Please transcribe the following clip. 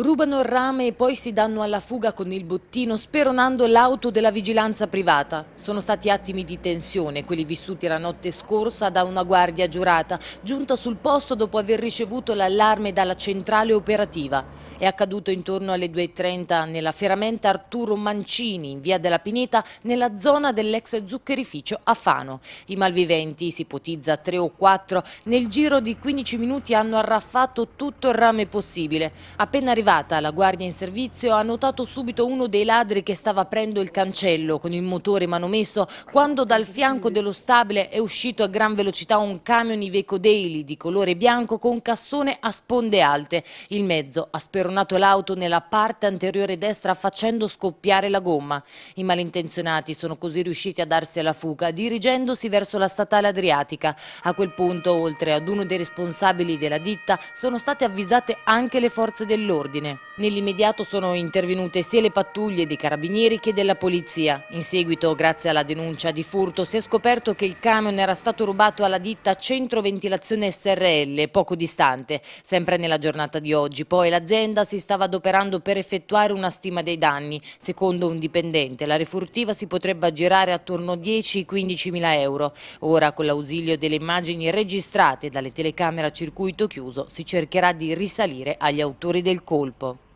Rubano il rame e poi si danno alla fuga con il bottino speronando l'auto della vigilanza privata. Sono stati attimi di tensione quelli vissuti la notte scorsa da una guardia giurata giunta sul posto dopo aver ricevuto l'allarme dalla centrale operativa. È accaduto intorno alle 2.30 nella ferramenta Arturo Mancini in via della Pineta nella zona dell'ex zuccherificio a Fano. I malviventi, si ipotizza tre o quattro, nel giro di 15 minuti hanno arraffato tutto il rame possibile. Appena arrivati Arrivata la guardia in servizio ha notato subito uno dei ladri che stava aprendo il cancello con il motore manomesso quando dal fianco dello stabile è uscito a gran velocità un camion Iveco Daily di colore bianco con cassone a sponde alte. Il mezzo ha speronato l'auto nella parte anteriore destra facendo scoppiare la gomma. I malintenzionati sono così riusciti a darsi alla fuga dirigendosi verso la statale adriatica. A quel punto oltre ad uno dei responsabili della ditta sono state avvisate anche le forze dell'ordine দিনে Nell'immediato sono intervenute sia le pattuglie dei carabinieri che della polizia. In seguito, grazie alla denuncia di furto, si è scoperto che il camion era stato rubato alla ditta Centro Ventilazione SRL, poco distante. Sempre nella giornata di oggi, poi l'azienda si stava adoperando per effettuare una stima dei danni. Secondo un dipendente, la refurtiva si potrebbe aggirare attorno a 10-15 mila euro. Ora, con l'ausilio delle immagini registrate dalle telecamere a circuito chiuso, si cercherà di risalire agli autori del colpo.